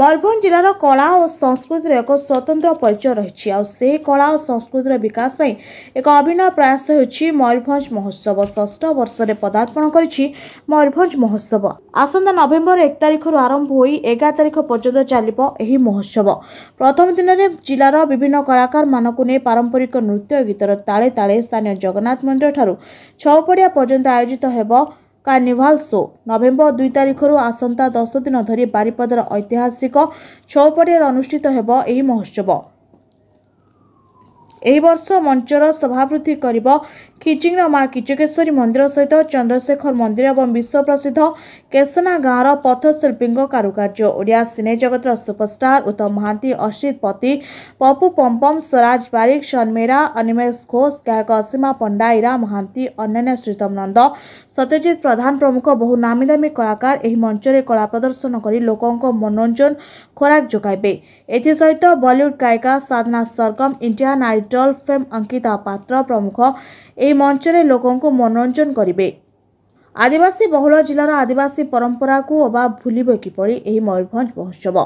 ମୟୂରଭଞ୍ଜ ଜିଲ୍ଲାର କଳା ଓ ସଂସ୍କୃତିର ଏକ ସ୍ୱତନ୍ତ୍ର ପରିଚୟ ରହିଛି ଆଉ ସେହି କଳା ଓ ସଂସ୍କୃତିର ବିକାଶ ପାଇଁ ଏକ ଅଭିନୟ ପ୍ରୟାସ ହେଉଛି ମୟୂରଭଞ୍ଜ ମହୋତ୍ସବ ଷଷ୍ଠ ବର୍ଷରେ ପଦାର୍ପଣ କରିଛି ମୟୂରଭଞ୍ଜ ମହୋତ୍ସବ ଆସନ୍ତା ନଭେମ୍ବର ଏକ ତାରିଖରୁ ଆରମ୍ଭ ହୋଇ ଏଗାର ତାରିଖ ପର୍ଯ୍ୟନ୍ତ ଚାଲିବ ଏହି ମହୋତ୍ସବ ପ୍ରଥମ ଦିନରେ ଜିଲ୍ଲାର ବିଭିନ୍ନ କଳାକାରମାନଙ୍କୁ ନେଇ ପାରମ୍ପରିକ ନୃତ୍ୟ ଗୀତର ତାଳେ ତାଳେ ସ୍ଥାନୀୟ ଜଗନ୍ନାଥ ମନ୍ଦିରଠାରୁ ଛଅ ପଡ଼ିଆ ପର୍ଯ୍ୟନ୍ତ ଆୟୋଜିତ ହେବ କାର୍ଣ୍ଣିଭାଲ ସୋ ନଭେମ୍ବର ଦୁଇ ତାରିଖରୁ ଆସନ୍ତା ଦଶ ଦିନ ଧରି ବାରିପଦାର ଐତିହାସିକ ଛଉପଡ଼ିଆରେ ଅନୁଷ୍ଠିତ ହେବ ଏହି ମହୋତ୍ସବ यही वर्ष मञ्चर सभावृद्धि कि खिचिङ र माचुकेश्वरी मन्दिर सहित चन्द्रशेखर मन्दिर ए विश्वप्रसिद्ध केसना गाँ र पथशिल्पीको कारुकर् ओडिया सिने जगत सुपरस्टार उत्तम महान्त असित पति पपु पम्पम स्वराज बारिक सन्मेरा अनिमेश घोष गायक असीमा पण्डा इरा महाति अन्या श्रीतम नन्द सत्यजित प्रधान प्रमुख बहु नामी कलाकार यही मञ्चले कला प्रदर्शन गरि लोक मनोरञ्जन खोरक जोगे एसहित बलिउड गायिका Sadhana Sargam India doll fame Ankita Patra ପ୍ରମୁଖ ଏହି ମଞ୍ଚରେ ଲୋକଙ୍କୁ ମନୋରଞ୍ଜନ କରିବେ ଆଦିବାସୀ ବହୁଳ ଜିଲ୍ଲାର ଆଦିବାସୀ ପରମ୍ପରାକୁ ଅବା ଭୁଲିବ କିପରି ଏହି ମୟୂରଭଞ୍ଜ ମହୋତ୍ସବ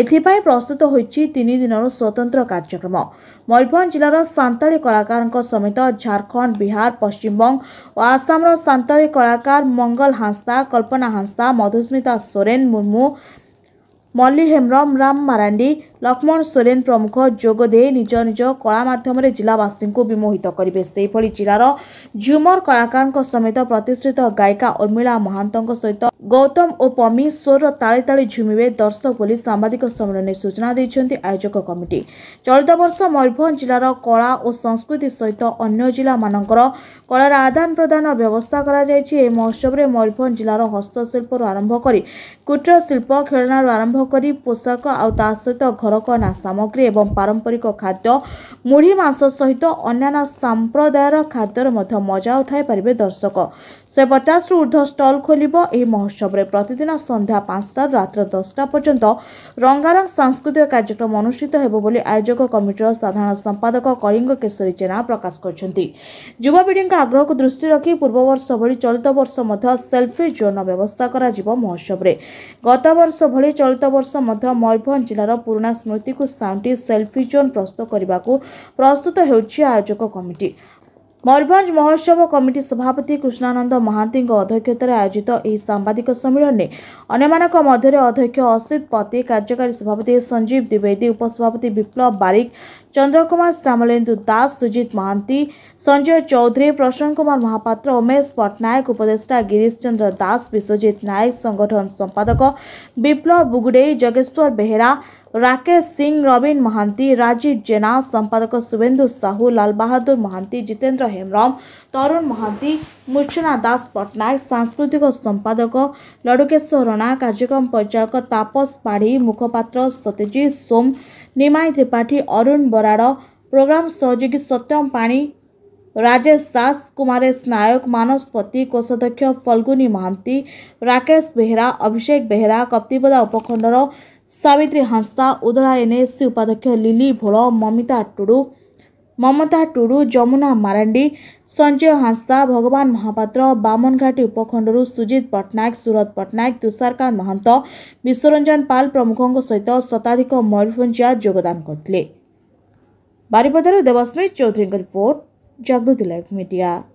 ଏଥିପାଇଁ ପ୍ରସ୍ତୁତ ହୋଇଛି ତିନି ଦିନର ସ୍ୱତନ୍ତ୍ର କାର୍ଯ୍ୟକ୍ରମ ମୟୂରଭଞ୍ଜ ଜିଲ୍ଲାର ସାନ୍ତାଳୀ କଳାକାରଙ୍କ ସମେତ ଝାଡ଼ଖଣ୍ଡ ବିହାର ପଶ୍ଚିମବଙ୍ଗ ଓ ଆସାମର ସାନ୍ତାଳୀ କଳାକାର ମଙ୍ଗଲ ହାଁସଦା କଳ୍ପନା ହାଁସଦା ମଧୁସ୍ମିତା ସୋରେନ ମୁର୍ମୁ ମଲ୍ଲୀ ହେମ୍ରମ ରାମ ମାରାଣ୍ଡି ଲକ୍ଷ୍ମଣ ସୋରେନ ପ୍ରମୁଖ ଯୋଗ ଦେଇ ନିଜ ନିଜ କଳା ମାଧ୍ୟମରେ ଜିଲ୍ଲାବାସୀଙ୍କୁ ବିମୋହିତ କରିବେ ସେହିଭଳି ଜିଲ୍ଲାର ଝୁମର କଳାକାରଙ୍କ ସମେତ ପ୍ରତିଷ୍ଠିତ ଗାୟିକା ଉର୍ମିଳା ମହାନ୍ତଙ୍କ ସହିତ ଗୌତମ ଓ ପମି ସ୍ୱର ତାଳେ ତାଳେ ଝୁମିବେ ଦର୍ଶକ ବୋଲି ସାମ୍ବାଦିକ ସମ୍ମିଳନୀ ସୂଚନା ଦେଇଛନ୍ତି ଆୟୋଜକ କମିଟି ଚଳିତ ବର୍ଷ ମୟୂରଭଞ୍ଜ ଜିଲ୍ଲାର କଳା ଓ ସଂସ୍କୃତି ସହିତ ଅନ୍ୟ ଜିଲ୍ଲାମାନଙ୍କର କଳାର ଆଦାନ ପ୍ରଦାନ ବ୍ୟବସ୍ଥା କରାଯାଇଛି ଏହି ମହୋତ୍ସବରେ ମୟୂରଭଞ୍ଜ ଜିଲ୍ଲାର ହସ୍ତଶିଳ୍ପରୁ ଆରମ୍ଭ କରି କୁଟୀର ଶିଳ୍ପ ଖେଳନାରୁ ଆରମ୍ଭ କରି ପୋଷାକ ଆଉ ତା ସହିତ ଘରକନା ସାମଗ୍ରୀ ଏବଂ ପାରମ୍ପରିକ ଖାଦ୍ୟ ମୁଢ଼ି ମାଂସ ସହିତ ଅନ୍ୟାନ୍ୟ ସାମ୍ପ୍ରଦାୟର ଖାଦ୍ୟର ମଧ୍ୟ ମଜା ଉଠାଇ ପାରିବେ ଦର୍ଶକ ଶହେ ପଚାଶରୁ ଉର୍ଦ୍ଧ୍ୱ ଷ୍ଟଲ୍ ଖୋଲିବ ଏହି ମହୋତ୍ସବ ଉତ୍ସବରେ ପ୍ରତିଦିନ ସନ୍ଧ୍ୟା ପାଞ୍ଚଟାରୁ ରାତ୍ର ଦଶଟା ପର୍ଯ୍ୟନ୍ତ ରଙ୍ଗାରଙ୍ଗ ସାଂସ୍କୃତିକ କାର୍ଯ୍ୟକ୍ରମ ଅନୁଷ୍ଠିତ ହେବ ବୋଲି ଆୟୋଜକ କମିଟିର ସାଧାରଣ ସମ୍ପାଦକ କଳିଙ୍ଗ କେଶରୀ ଜେନା ପ୍ରକାଶ କରିଛନ୍ତି ଯୁବପିଢ଼ିଙ୍କ ଆଗ୍ରହକୁ ଦୃଷ୍ଟିରେ ରଖି ପୂର୍ବବର୍ଷ ଭଳି ଚଳିତ ବର୍ଷ ମଧ୍ୟ ସେଲ୍ଫି ଜୋନ୍ର ବ୍ୟବସ୍ଥା କରାଯିବ ମହୋତ୍ସବରେ ଗତବର୍ଷ ଭଳି ଚଳିତ ବର୍ଷ ମଧ୍ୟ ମୟୂରଭଞ୍ଜ ଜିଲ୍ଲାର ପୁରୁଣା ସ୍ମୃତିକୁ ସାଉଣ୍ଟି ସେଲ୍ଫି ଜୋନ୍ ପ୍ରସ୍ତୁତ କରିବାକୁ ପ୍ରସ୍ତୁତ ହେଉଛି ଆୟୋଜକ କମିଟି ময়ূরভঞ্জ মহোৎসব কমিটি সভাপতি কৃষ্ণানন্দ মহান্তিঙ্ক অধ্যক্ষতায় আয়োজিত এই সাংবাদিক সম্মিলনী অন্যমানক মধ্যে অধ্যক্ষ অসিত পতি কার্যকারী সভাপতি সঞ্জীব দ্বিবেদী উপসভাপতি বিপ্লব বারিক চন্দ্রকুমার শ্যামলেন্দু দাস সুজিত মহান্তি সঞ্জয় চৌধুরী প্রসন্ন কুমার মহাপাত্র উমেশ পট্টনায়ক উপদেষ্টা গিরিশ চন্দ্র দাস বিশ্বজিৎ নায়ক সংগঠন সম্পাদক বিপ্লব বুগুডেই যোগেশ্বর বেহেরা राकेश सिंह रवीन महांती राजीव जेना संपादक शुभेन्दु साहू लाल बहादुर महांती जितेंद्र हेमराम तरुण महांती मूर्छना दास पट्टनायक सांस्कृतिक संपादक लडुकेश्वर राणा कार्यक्रम परिचालक तापस पाढ़ी मुखपात्र सत्यजी सोम निमाय त्रिपाठी अरुण बराड़ प्रोग्राम सहयोगी सत्यम पाणी राजेश दास कुमारेश नायक मानसपति कोषाध्यक्ष फल्गुनी महांती राकेश बेहरा अभिषेक बेहरा कप्तिपदा उपखंडर सविती हाँसदा उदय एनएसी उपध्यक्ष लिली भोल ममिता टुडु ममता टुड जमुना माराण्डी संजय हाँसदा भगवान महापात्र बामनघाटी उपखण्डहरू सुजित पटनायक सुरत पट्टनायक तुषारकान्त महान्त विश्वरञ्जन पाल प्रमुखको सहित शताधिक मयुरभजा जोदान गरिपदरू देवस्मित चौधरीको रिपोर्ट जागृति